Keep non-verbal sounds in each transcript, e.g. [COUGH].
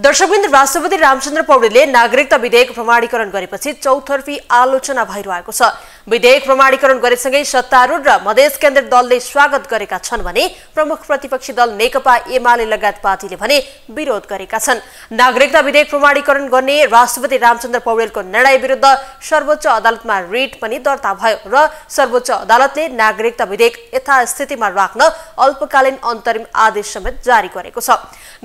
दर्शकविन्द राष्ट्रपति रामचन्द्र पौडेलले नागरिकता विधेयक प्रमाणीकरण गरेपछि चौतर्फी आलोचना भइरहेको छ विधेयक प्रमाणीकरण गरेसँगै सत्तारूढ र मधेस केन्द्र दलले स्वागत गरेका छन् भने प्रमुख प्रतिपक्षी दल नेकपा एमाले लगायत पार्टीले भने विरोध गरेका छन् नागरिकता विधेयक प्रमाणीकरण गर्ने राष्ट्रपति रामचन्द्र पौडेलको निर्णय विरुद्ध सर्वोच्च अदालतमा रिट पनि दर्ता भयो र सर्वोच्च अदालतले नागरिकता विधेयक यथास्थितिमा राख्न अल्पकालीन अन्तरिम आदेश समेत जारी गरेको छ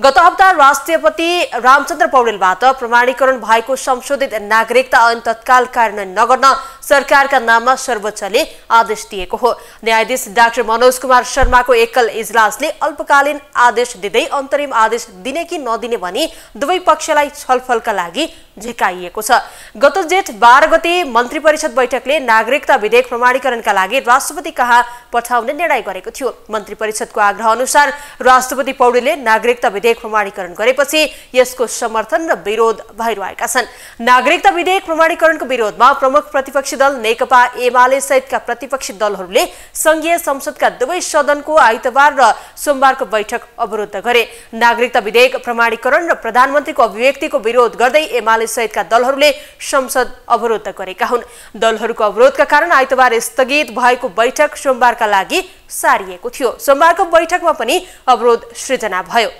गत हप्ता राष्ट्रपति रामचन्द्र पौडेलबाट प्रमाणीकरण भएको संशोधित नागरिकता ऐन तत्काल कार्यान्वयन नगर्न सरकारका नाममा सर्वोच्चले आदेश दिएको हो न्यायाधीश डाक्टर मनोज कुमार शर्माको एकल इजलासले अल्पकालीन आदेश दिँदै अन्तरिम आदेश दिने कि नदिने भनी दुवै पक्षलाई छलफलका लागि झिकाइएको छ गत जेठ बाह्र गते मन्त्री परिषद बैठकले नागरिकता विधेयक प्रमाणीकरणका लागि राष्ट्रपति कहाँ पठाउने निर्णय गरेको थियो मन्त्री परिषदको आग्रह अनुसार राष्ट्रपति पौडेलले नागरिकता विधेयक प्रमाणीकरण गरेपछि यसको समर्थन र विरोध भइरहेका छन् नागरिकता विधेयक प्रमाणीकरणको विरोधमा प्रमुख प्रतिपक्षी दल नेकपा एमाले सहितका प्रतिपक्षी दलहरूले संघीय संसदका दुवै सदनको आइतबार र सोमबारको बैठक अवरुद्ध गरे नागरिकता विधेयक प्रमाणीकरण र प्रधानमन्त्रीको अभिव्यक्तिको विरोध गर्दै एमाले सहितका दलहरूले संसद अवरुद्ध गरेका हुन् दलहरूको अवरोधका कारण आइतबार स्थगित भएको बैठक सोमबारका लागि सारिएको थियो सोमबारको बैठकमा पनि अवरोध सृजना भयो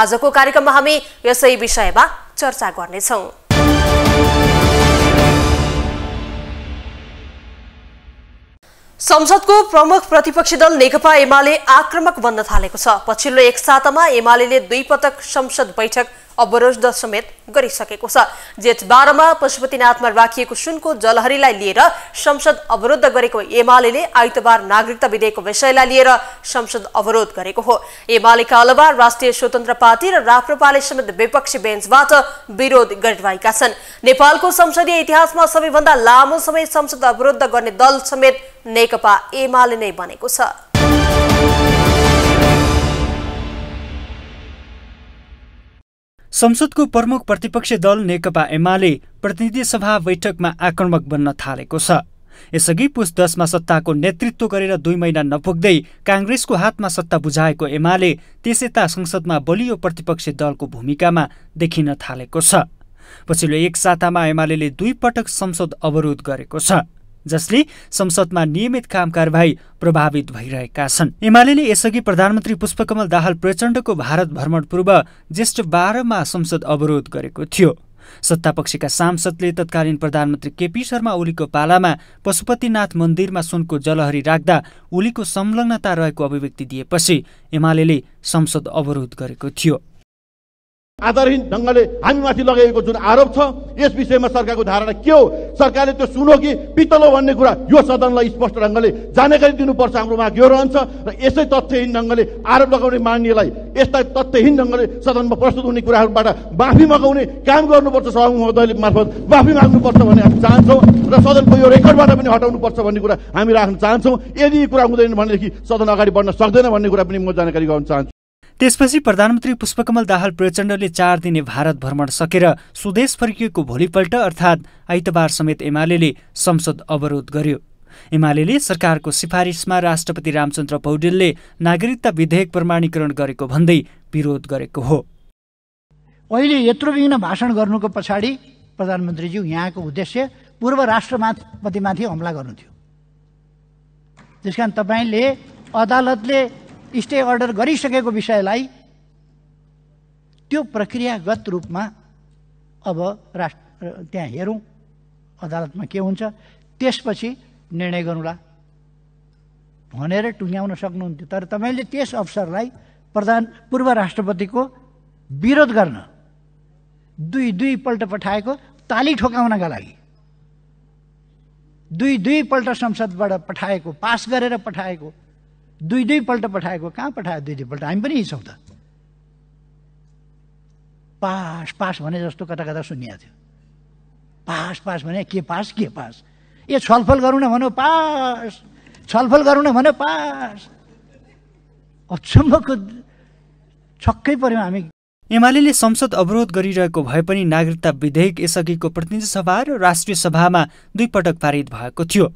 आजको कार्यक्रममा हामी यसै विषयमा चर्चा गर्नेछौँ संसदको प्रमुख प्रतिपक्षी दल नेकपा एमाले आक्रमक बन्न थालेको छ पछिल्लो एक सातामा एमाले दुई पटक संसद बैठक अवरोध समेत गरिसकेको छ जेठ बाह्रमा पशुपतिनाथमा राखिएको सुनको जलहरीलाई लिएर संसद अवरोध गरेको एमाले आइतबार नागरिकता विधेयकको विषयलाई लिएर संसद अवरोध गरेको हो एमालेका अलावा राष्ट्रिय स्वतन्त्र पार्टी र राप्रपाले समेत विपक्षी बेन्चबाट विरोध गरिरहेका छन् नेपालको संसदीय इतिहासमा सबैभन्दा लामो समय संसद अवरोध गर्ने दल समेत नेकपा एमाले नै बनेको छ संसदको प्रमुख प्रतिपक्षी दल नेकपा एमाले प्रतिनिधि सभा बैठकमा आक्रमक बन्न थालेको छ यसअघि पुस दसमा सत्ताको नेतृत्व गरेर दुई महिना नपुग्दै काङ्ग्रेसको हातमा सत्ता बुझाएको एमाले त्यसैता संसदमा बलियो प्रतिपक्षी दलको भूमिकामा देखिन थालेको छ पछिल्लो एक सातामा एमाले दुई पटक संसद अवरोध गरेको छ जसले संसदमा नियमित काम कारवाही प्रभावित भइरहेका छन् एमाले यसअघि प्रधानमन्त्री पुष्पकमल दाहाल प्रचण्डको भारत भ्रमण पूर्व ज्येष्ठ बाह्रमा संसद अवरोध गरेको थियो सत्तापक्षका सांसदले तत्कालीन प्रधानमन्त्री केपी शर्मा ओलीको पालामा पशुपतिनाथ मन्दिरमा सुनको जलहरी राख्दा ओलीको संलग्नता रहेको अभिव्यक्ति दिएपछि एमाले संसद अवरोध गरेको थियो आधारहीन ढङ्गले हामीमाथि लगाएको जुन आरोप छ यस विषयमा सरकारको धारणा के हो सरकारले त्यो सुनो कि पितलो भन्ने कुरा यो सदनलाई स्पष्ट ढङ्गले जानकारी दिनुपर्छ हाम्रो माग यो रहन्छ र यसै तथ्यहीन ढङ्गले आरोप लगाउने मान्यलाई यस्ता तथ्यहीन ढङ्गले सदनमा प्रस्तुत हुने कुराहरूबाट माफी मगाउने काम गर्नुपर्छ सभामुखले मार्फत माफी माग्नुपर्छ भन्ने हामी चाहन्छौँ र सदनको यो रेकर्डबाट पनि हटाउनुपर्छ भन्ने कुरा हामी राख्न चाहन्छौँ यदि यी कुरा हुँदैन भनेदेखि सदन अगाडि बढ्न सक्दैन भन्ने कुरा पनि म जानकारी गराउन चाहन्छु त्यसपछि प्रधानमन्त्री पुष्पकमल दाहाल प्रचण्डले चार दिने भारत भ्रमण सकेर स्वदेश फर्किएको भोलिपल्ट अर्थात् आइतबार समेत एमाले संसद अवरोध गर्यो एमाले सरकारको सिफारिसमा राष्ट्रपति रामचन्द्र पौडेलले नागरिकता विधेयक प्रमाणीकरण गरेको भन्दै विरोध गरेको हो अहिले यत्रो विघ्न भाषण गर्नुको पछाडि प्रधानमन्त्रीज्यू यहाँको उद्देश्य पूर्व राष्ट्रपतिमाथि हमला गर्नु थियो त्यस कारण तपाईँले अदालतले स्टे अर्डर गरिसकेको विषयलाई त्यो प्रक्रियागत रूपमा अब राष्ट्र त्यहाँ हेरौँ अदालतमा के हुन्छ त्यसपछि निर्णय गरौँला भनेर टुङ्ग्याउन सक्नुहुन्थ्यो तर तपाईँले त्यस अवसरलाई प्रधान पूर्व राष्ट्रपतिको विरोध गर्न दुई दुईपल्ट पठाएको ताली ठोकाउनका लागि दुई दुईपल्ट संसदबाट पठाएको पास गरेर पठाएको दुई दुईपल्ट पठाएको कहाँ पठायो दुई दुईपल्ट हामी पनि हिँड्छौँ त पास पास भने जस्तो कता कता सुनिएको थियो पास पास भने के पास के पास ए छलफल गरौँ न भनौँ पास छलफल गरौँ न भने पास अचम्मको छक्कै पऱ्यौँ हामी एमाले संसद अवरोध गरिरहेको भए पनि नागरिकता विधेयक यसअघिको प्रतिनिधि सभा र राष्ट्रिय सभामा दुईपटक पारित भएको थियो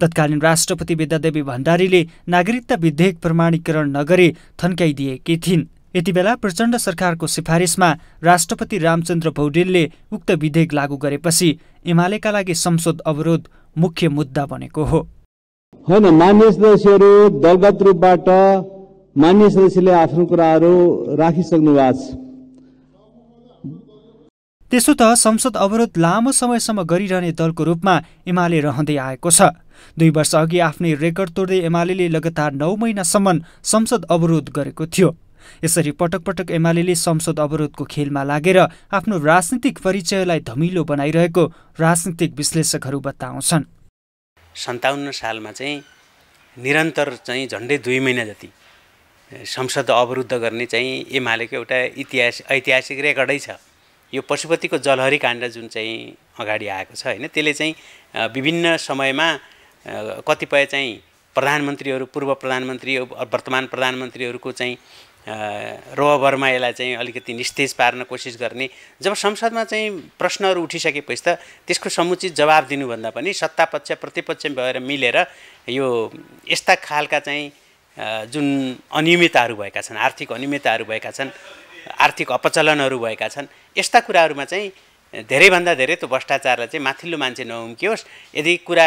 तत्कालीन राष्ट्रपति विद्यादेवी भण्डारीले नागरिकता विधेयक प्रमाणीकरण नगरी थन्काइदिएकी थिइन् यतिबेला प्रचण्ड सरकारको सिफारिसमा राष्ट्रपति रामचन्द्र पौडेलले उक्त विधेयक लागू गरेपछि एमालेका लागि संसद अवरोध मुख्य मुद्दा बनेको हो होइन मान्य सदस्यहरू दलगत रूपबाट मान्य सदस्यले आफ्नो कुराहरू राखिसक्नु भएको त्यसो त संसद अवरोध लामो समयसम्म गरिरहने दलको रूपमा एमाले रहँदै आएको छ दुई वर्ष अघि आफ्नै रेकर्ड तोड्दै एमाले लगातार नौ महिनासम्म संसद अवरोध गरेको थियो यसरी पटक पटक एमाले संसद अवरोधको खेलमा लागेर आफ्नो राजनीतिक परिचयलाई धमिलो बनाइरहेको राजनीतिक विश्लेषकहरू बताउँछन् सन्ताउन्न सालमा चाहिँ निरन्तर चाहिँ झन्डै दुई महिना जति संसद अवरुद्ध गर्ने चाहिँ एमालेको एउटा इतिहास ऐतिहासिक रेकर्डै छ यो पशुपतिको जलहरी काण्ड जुन चाहिँ अगाडि आएको छ होइन त्यसले चाहिँ विभिन्न समयमा कतिपय चाहिँ प्रधानमन्त्रीहरू पूर्व प्रधानमन्त्री वर्तमान प्रधानमन्त्रीहरूको चाहिँ रोभरमा यसलाई चाहिँ अलिकति निस्तेज पार्न कोसिस गर्ने जब संसदमा चाहिँ प्रश्नहरू उठिसकेपछि त त्यसको समुचित जवाब दिनुभन्दा पनि सत्तापक्ष प्रतिपक्ष भएर मिलेर यो यस्ता खालका चाहिँ जुन अनियमितताहरू भएका छन् आर्थिक अनियमितताहरू भएका छन् आर्थिक अपचलनहरू भएका छन् यस्ता कुराहरूमा चाहिँ धेरैभन्दा धेरै त्यो भ्रष्टाचारलाई चाहिँ माथिल्लो मान्छे नहुम्कियोस् यदि कुरा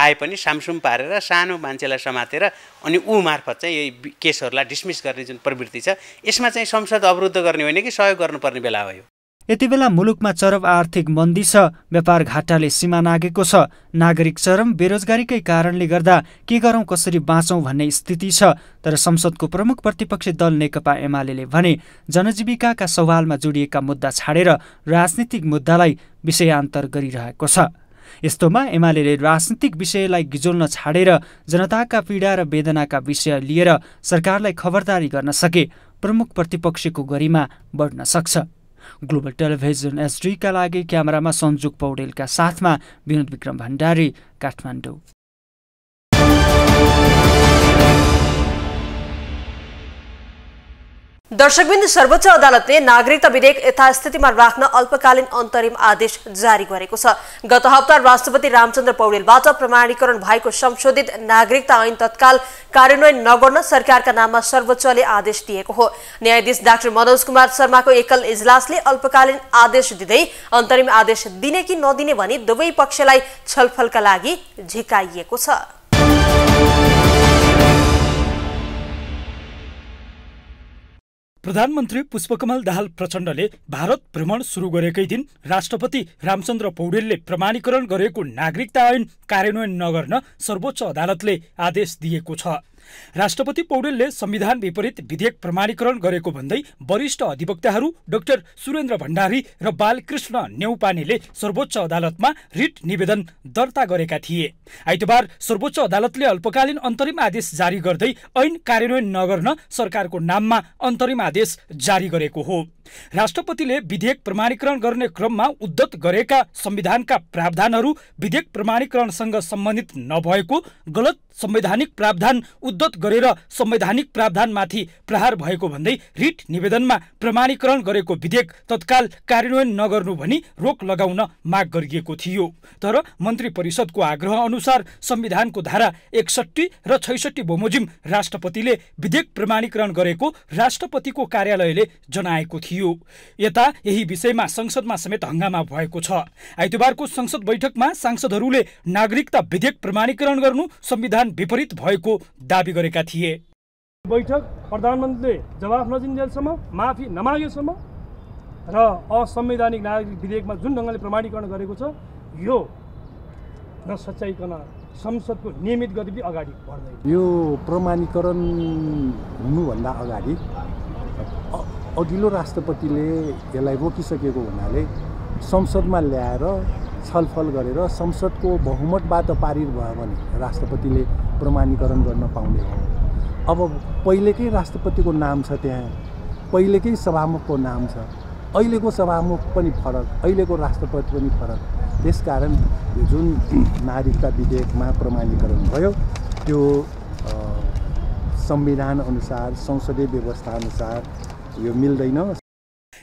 आए पनि सामसुम पारेर सानो मान्छेलाई समातेर अनि ऊ मार्फत चाहिँ यही केसहरूलाई डिसमिस गर्ने जुन प्रवृत्ति छ यसमा चाहिँ संसद अवरुद्ध गर्ने होइन कि सहयोग गर्नुपर्ने बेला हो यो यति बेला मुलुकमा चरम आर्थिक मन्दी छ व्यापार घाटाले सीमा नागेको छ नागरिक चरम बेरोजगारीकै कारणले गर्दा के गरौँ कसरी बाँचौँ भन्ने स्थिति छ तर संसदको प्रमुख प्रतिपक्षी दल नेकपा एमाले भने जनजीविकाका सवालमा जोडिएका मुद्दा छाडेर राजनीतिक मुद्दालाई विषयान्तर गरिरहेको छ यस्तोमा एमाले राजनीतिक विषयलाई गिजोल्न छाडेर जनताका पीडा र वेदनाका विषय लिएर सरकारलाई खबरदारी गर्न सके प्रमुख प्रतिपक्षको गरिमा बढ्न सक्छ ग्लोबल टेलिभिजन एसडीका लागि क्यामेरामा सञ्जुक पौडेलका साथमा विनोद विक्रम भण्डारी काठमाडौँ दर्शकबिन्दु सर्वोच्च अदालतले नागरिकता विधेयक यथास्थितिमा राख्न अल्पकालीन अन्तरिम आदेश जारी गरेको छ गत हप्ता राष्ट्रपति रामचन्द्र पौडेलबाट प्रमाणीकरण भएको संशोधित नागरिकता ऐन तत्काल कार्यान्वयन नगर्न सरकारका नाममा सर्वोच्चले आदेश दिएको हो न्यायाधीश डाक्टर मनोज कुमार शर्माको एकल इजलासले अल्पकालीन आदेश दिँदै अन्तरिम आदेश दिने कि नदिने भनी दुवै पक्षलाई छलफलका लागि झिकाइएको छ प्रधानमन्त्री पुष्पकमल दाहाल प्रचण्डले भारत भ्रमण सुरु गरेकै दिन राष्ट्रपति रामचन्द्र पौडेलले प्रमाणीकरण गरेको नागरिकता ऐन कार्यान्वयन नगर्न सर्वोच्च अदालतले आदेश दिएको छ राष्ट्रपति पौडेलले संविधान विपरीत विधेयक प्रमाणीकरण गरेको भन्दै वरिष्ठ अधिवक्ताहरू डाक्टर सुरेन्द्र भण्डारी र बालकृष्ण नेउपानेले सर्वोच्च अदालतमा रिट निवेदन दर्ता गरेका थिए आइतबार सर्वोच्च अदालतले अल्पकालीन अन्तरिम आदेश जारी गर्दै ऐन कार्यान्वयन नगर्न सरकारको नाममा अन्तरिम आदेश जारी गरेको हो राष्ट्रपतिले विधेयक प्रमाणीकरण गर्ने क्रममा उद्धत गरेका संविधानका प्रावधानहरू विधेयक प्रमाणीकरणसँग सम्बन्धित नभएको गलत संवैधानिक प्रावधान उद्धत गरेर संवैधानिक प्रावधानमाथि प्रहार भएको भन्दै रिट निवेदनमा प्रमाणीकरण गरेको विधेयक तत्काल कार्यान्वयन नगर्नु भनी रोक लगाउन माग गरिएको थियो तर मन्त्री परिषदको आग्रह अनुसार संविधानको धारा एकसट्ठी र छैसठी बमोजिम राष्ट्रपतिले विधेयक प्रमाणीकरण गरेको राष्ट्रपतिको कार्यालयले जनाएको थियो यता यही विषयमा संसदमा समेत हङ्गामा भएको छ आइतबारको संसद बैठकमा सांसदहरूले नागरिकता विधेयक प्रमाणीकरण गर्नु संविधान विपरीत भएको दावी गरेका थिए बैठक प्रधानमन्त्रीले जवाफ नजिन्जेलसम्म माफी नमागेसम्म र असंवैधानिक नागरिक विधेयकमा जुन ढङ्गले प्रमाणीकरण गरेको छ यो नसच्याइकन संसदको नियमित गतिविधि अगाडि बढ्दैन यो प्रमाणीकरण हुनुभन्दा अगाडि अघिल्लो राष्ट्रपतिले यसलाई रोकिसकेको हुनाले संसदमा ल्याएर छलफल गरेर संसदको बहुमतबाट पारित भयो भने राष्ट्रपतिले प्रमाणीकरण गर्न पाउने हो अब पहिलेकै राष्ट्रपतिको नाम छ त्यहाँ पहिलेकै सभामुखको नाम छ अहिलेको सभामुख पनि फरक अहिलेको राष्ट्रपति पनि फरक त्यसकारण यो जुन [CLEARS THROAT] नागरिकता विधेयकमा प्रमाणीकरण भयो त्यो संविधान अनुसार संसदीय व्यवस्थाअनुसार यो मिल्दैन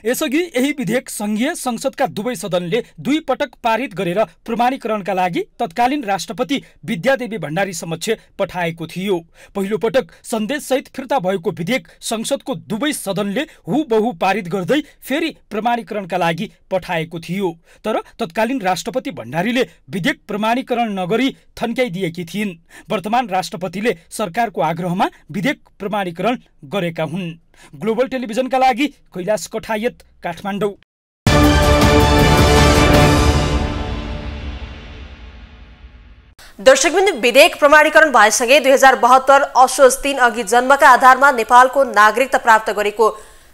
यसअघि यही विधेयक संघीय संसदका दुवै सदनले दुई पटक पारित गरेर प्रमाणीकरणका लागि तत्कालीन राष्ट्रपति विद्यादेवी भण्डारी समक्ष पठाएको थियो पहिलो पटक सन्देशसहित फिर्ता भएको विधेयक संसदको दुवै सदनले हुबहु पारित गर्दै फेरि प्रमाणीकरणका लागि पठाएको थियो तर तत्कालीन राष्ट्रपति भण्डारीले विधेयक प्रमाणीकरण नगरी थन्क्याइदिएकी थिइन् वर्तमान राष्ट्रपतिले सरकारको आग्रहमा विधेयक प्रमाणीकरण गरेका हुन् ग्लोबल टेलिभिजनका लागि कैलाश कठायत काठमाडौँ दर्शकबिन्दु विधेयक प्रमाणीकरण भएसँगै दुई हजार बहत्तर असोज तिन अघि जन्मका आधारमा नेपालको नागरिकता प्राप्त गरेको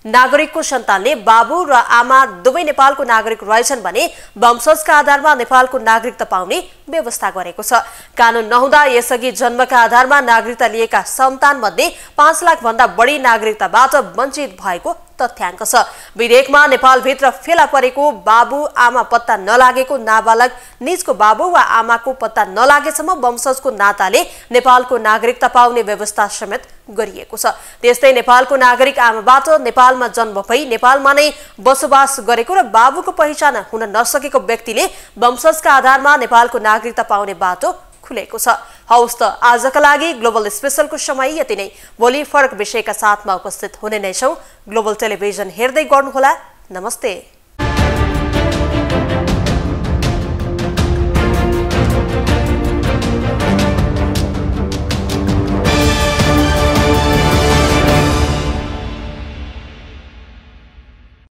नागरिकको सन्तानले बाबु र आमा दुवै नेपालको नागरिक रहेछन् भने वंशजका आधारमा नेपालको नागरिकता पाउने व्यवस्था गरेको छ कानून नहुँदा यसअघि जन्मका आधारमा नागरिकता लिएका सन्तानमध्ये पाँच लाखभन्दा बढी नागरिकताबाट वञ्चित भएको तथ्याङ्क छ विधेयकमा नेपालभित्र फेला परेको बाबु आमा पत्ता नलागेको नाबालक निजको बाबु वा आमाको पत्ता नलागेसम्म वंशजको नाताले नेपालको नागरिकता पाउने व्यवस्था समेत गरिएको छ त्यस्तै नेपालको नागरिक आमाबाट नेपालमा जन्म भई नेपालमा नै बसोबास गरेको र बाबुको पहिचान हुन नसकेको व्यक्तिले वंशजका आधारमा नेपालको नागरिकता पाउने बाटो खुलेको छ हौस् त आजका लागि ग्लोबल स्पेसलको समय यति नै भोलि फरक विषयका साथमा उपस्थित हुने नै छौँ ग्लोबल टेलिभिजन हेर्दै गर्नुहोला नमस्ते